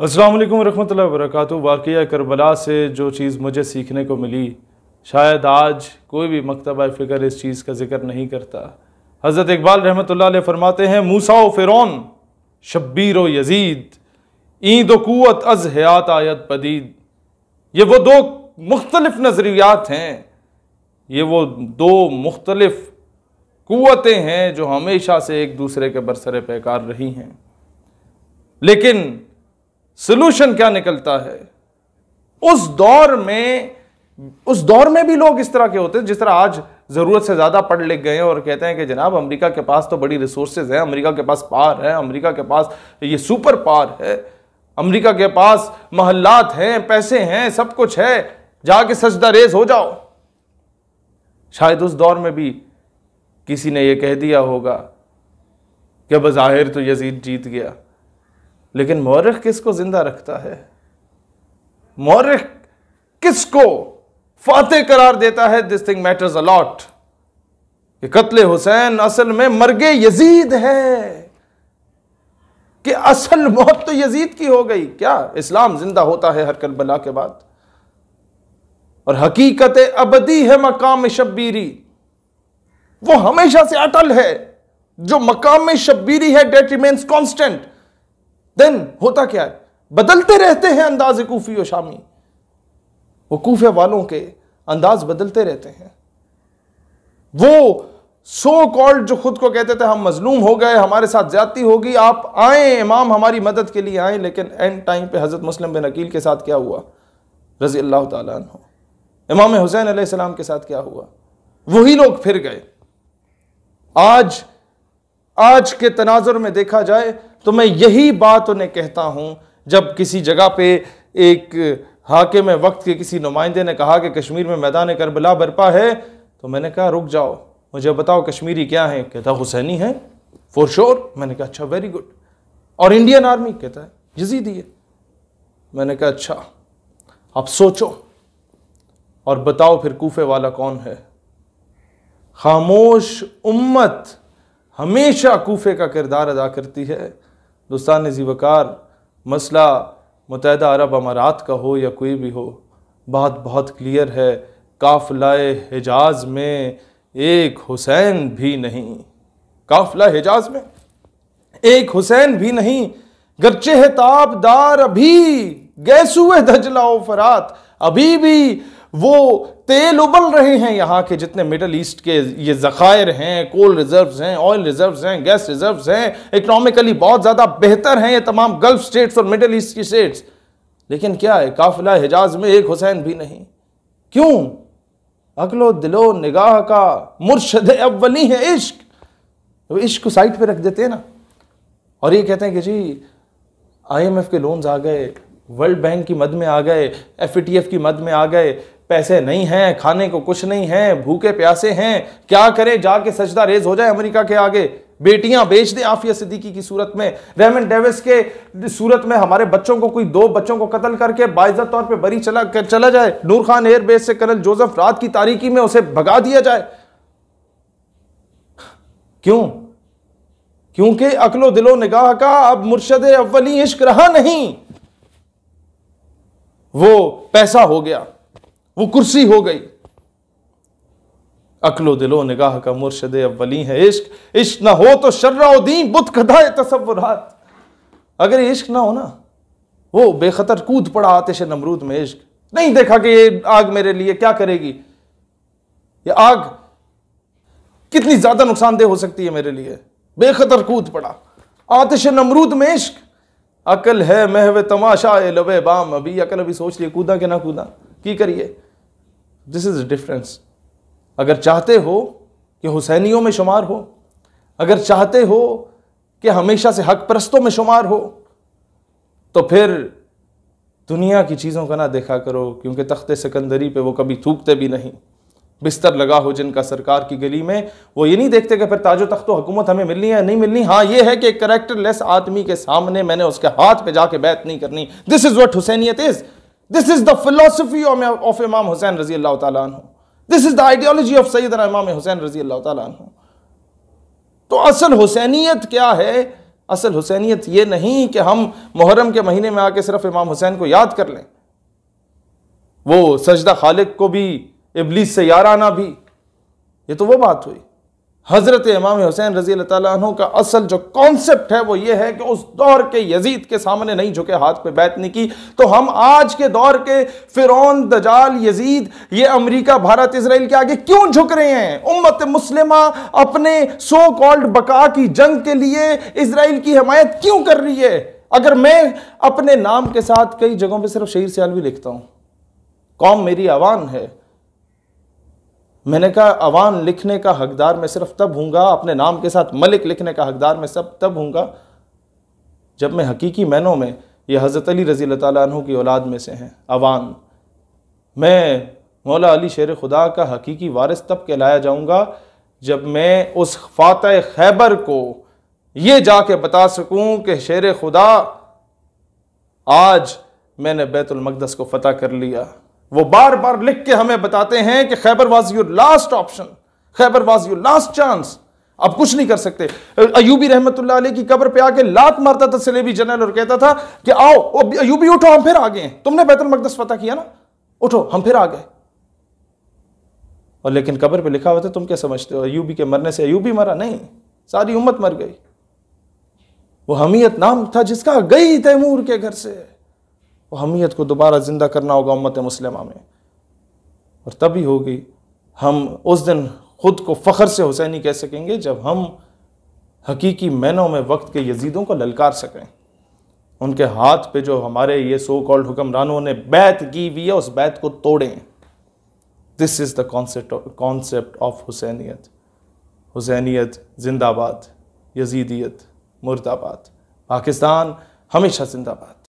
السلام علیکم ورحمۃ اللہ وبرکاتہ واقعہ کربلا سے جو چیز مجھے سیکھنے کو ملی شاید آج کوئی بھی مکتبہ فکر اس چیز کا ذکر نہیں کرتا حضرت اقبال رحمۃ اللہ علیہ فرماتے ہیں موسا و فرعون شبیر و یزید ایند و قوت از حیات آیت پدید یہ وہ دو مختلف نظریات ہیں یہ وہ دو مختلف قوتیں ہیں جو ہمیشہ سے ایک دوسرے کے برسرے پیکار رہی ہیں لیکن سلوشن کیا نکلتا ہے اس دور میں اس دور میں بھی لوگ اس طرح کے ہوتے ہیں جس طرح آج ضرورت سے زیادہ پڑھ لکھ گئے ہیں اور کہتے ہیں کہ جناب امریکہ کے پاس تو بڑی ریسورسز ہیں امریکہ کے پاس پار ہے امریکہ کے پاس یہ سپر پار ہے امریکہ کے پاس محلات ہیں پیسے ہیں سب کچھ ہے جا کے سجدہ ریز ہو جاؤ شاید اس دور میں بھی کسی نے یہ کہہ دیا ہوگا کہ بظاہر تو یزید جیت گیا لیکن مورخ کس کو زندہ رکھتا ہے مورخ کس کو فاتح قرار دیتا ہے دس تھنگ میٹرز الاٹ قتل حسین اصل میں مرگ یزید ہے کہ اصل موت تو یزید کی ہو گئی کیا اسلام زندہ ہوتا ہے ہر کربلا کے بعد اور حقیقت ابدی ہے مقام شبیری وہ ہمیشہ سے اٹل ہے جو مقام شبیری ہے ڈیٹ ریمینس کانسٹنٹ ہوتا کیا ہے بدلتے رہتے ہیں انداز کوفی و شامی وہ کوفے والوں کے انداز بدلتے رہتے ہیں وہ سو کال جو خود کو کہتے تھے ہم مظلوم ہو گئے ہمارے ساتھ زیادتی ہوگی آپ آئیں امام ہماری مدد کے لیے آئیں لیکن اینڈ ٹائم پہ حضرت مسلم بن عقیل کے ساتھ کیا ہوا رضی اللہ تعالیٰ عنہ امام حسین علیہ السلام کے ساتھ کیا ہوا وہی لوگ پھر گئے آج آج کے تناظر میں دیکھا جائے تو میں یہی بات انہیں کہتا ہوں جب کسی جگہ پہ ایک حاکم وقت کے کسی نمائندے نے کہا کہ کشمیر میں میدان کربلا برپا ہے تو میں نے کہا رک جاؤ مجھے بتاؤ کشمیری کیا ہے کہتا حسینی ہے فور شور میں نے کہا اچھا ویری گڈ اور انڈین آرمی کہتا ہے جزی ہے میں نے کہا اچھا آپ سوچو اور بتاؤ پھر کوفے والا کون ہے خاموش امت ہمیشہ کوفے کا کردار ادا کرتی ہے دوستان زیوکار مسئلہ متحدہ عرب امارات کا ہو یا کوئی بھی ہو بہت بہت کلیئر ہے کافلہ حجاز میں ایک حسین بھی نہیں کافلہ حجاز میں ایک حسین بھی نہیں گرچہ تابدار تاب دار ابھی گیسو دجلہ و فرات ابھی بھی وہ تیل ابل رہے ہیں یہاں کے جتنے مڈل ایسٹ کے یہ ذخائر ہیں کول ریزروز ہیں آئل ریزروز ہیں گیس ریزروز ہیں اکنامکلی بہت زیادہ بہتر ہیں یہ تمام گلف سٹیٹس اور مڈل ایسٹ کی سٹیٹس لیکن کیا ہے کافلہ حجاز میں ایک حسین بھی نہیں کیوں عقل و دل و نگاہ کا مرشد اولی ہے عشق وہ عشق کو سائٹ پہ رکھ دیتے ہیں نا اور یہ کہتے ہیں کہ جی آئی ایم ایف کے لونز آ گئے ورلڈ بینک کی مد میں آ گئے ایف ای ٹی ایف کی مد میں آ گئے پیسے نہیں ہیں کھانے کو کچھ نہیں ہیں بھوکے پیاسے ہیں کیا کریں جا کے سجدہ ریز ہو جائے امریکہ کے آگے بیٹیاں بیچ دیں آفیہ صدیقی کی صورت میں ریمن ڈیویس کے صورت میں ہمارے بچوں کو کوئی دو بچوں کو قتل کر کے باعزت طور پر بری چلا, چلا جائے نور خان ایئر بیس سے کرنل جوزف رات کی تاریکی میں اسے بھگا دیا جائے کیوں کیونکہ عقل و دل و نگاہ کا اب مرشد اولی عشق رہا نہیں وہ پیسہ ہو گیا وہ کرسی ہو گئی عقل و دل و نگاہ کا مرشد اولی ہے عشق عشق نہ ہو تو شرع و دین بت کدھائے تصورات اگر یہ عشق نہ ہو نا وہ بے خطر کود پڑا آتش نمرود میں عشق نہیں دیکھا کہ یہ آگ میرے لیے کیا کرے گی یہ آگ کتنی زیادہ نقصان دہ ہو سکتی ہے میرے لیے بے خطر کود پڑا آتش نمرود میں عشق عقل ہے محو تماشا لو بام ابھی عقل ابھی سوچ لیے کودا کہ نہ کودا کی کریے دس از اے ڈفرنس اگر چاہتے ہو کہ حسینیوں میں شمار ہو اگر چاہتے ہو کہ ہمیشہ سے حق پرستوں میں شمار ہو تو پھر دنیا کی چیزوں کا نہ دیکھا کرو کیونکہ تخت سکندری پہ وہ کبھی تھوکتے بھی نہیں بستر لگا ہو جن کا سرکار کی گلی میں وہ یہ نہیں دیکھتے کہ پھر تاج و تخت و حکومت ہمیں ملنی ہے نہیں ملنی ہاں یہ ہے کہ ایک کریکٹر لیس آدمی کے سامنے میں نے اس کے ہاتھ پہ جا کے بیعت نہیں کرنی دس از واٹ حسینیت is this is the philosophy of Imam Hussain رضی اللہ تعالیٰ عنہ دس از دا آئیڈیالوجی آف سیدنا امام حسین رضی اللہ تعالیٰ عنہ تو اصل حسینیت کیا ہے اصل حسینیت یہ نہیں کہ ہم محرم کے مہینے میں آ کے صرف امام حسین کو یاد کر لیں وہ سجدہ خالق کو بھی ابلیس سے یار آنا بھی یہ تو وہ بات ہوئی حضرت امام حسین رضی اللہ تعالیٰ عنہ کا اصل جو کانسیپٹ ہے وہ یہ ہے کہ اس دور کے یزید کے سامنے نہیں جھکے ہاتھ پہ بیعت نہیں کی تو ہم آج کے دور کے فرعون دجال یزید یہ امریکہ بھارت اسرائیل کے آگے کیوں جھک رہے ہیں امت مسلمہ اپنے سو کالڈ بقا کی جنگ کے لیے اسرائیل کی حمایت کیوں کر رہی ہے اگر میں اپنے نام کے ساتھ کئی جگہوں پہ صرف شہیر سیال بھی لکھتا ہوں قوم میری آوان ہے میں نے کہا عوان لکھنے کا حقدار میں صرف تب ہوں گا اپنے نام کے ساتھ ملک لکھنے کا حقدار میں سب تب ہوں گا جب میں حقیقی مینوں میں یہ حضرت علی رضی اللہ تعالیٰ کی اولاد میں سے ہیں عوان میں مولا علی شیر خدا کا حقیقی وارث تب کے جاؤں گا جب میں اس فاتح خیبر کو یہ جا کے بتا سکوں کہ شیر خدا آج میں نے بیت المقدس کو فتح کر لیا وہ بار بار لکھ کے ہمیں بتاتے ہیں کہ Khyber was your last option Khyber was your last chance اب کچھ نہیں کر سکتے ایوبی رحمت اللہ علیہ کی قبر پہ آ کے لات مارتا تھا سلیبی جنرل اور کہتا تھا کہ آؤ ایوبی اٹھو ہم پھر آ گئے تم نے بیت المقدس فتح کیا نا اٹھو ہم پھر آ گئے اور لیکن قبر پہ لکھا ہوا تھا تم کیا سمجھتے ہو ایوبی کے مرنے سے ایوبی مرا نہیں ساری امت مر گئی وہ حمیت نام تھا جس کا گئی تیمور کے گھر سے وہ ہمیت کو دوبارہ زندہ کرنا ہوگا امت مسلمہ میں اور تبھی ہوگی ہم اس دن خود کو فخر سے حسینی کہہ سکیں گے جب ہم حقیقی مینوں میں وقت کے یزیدوں کو للکار سکیں ان کے ہاتھ پہ جو ہمارے یہ سو کالڈ حکمرانوں نے بیت کی ہوئی ہے اس بیت کو توڑیں دس از دا کانسیپٹ آف حسینیت حسینیت زندہ باد یزیدیت مرد آباد پاکستان ہمیشہ زندہ باد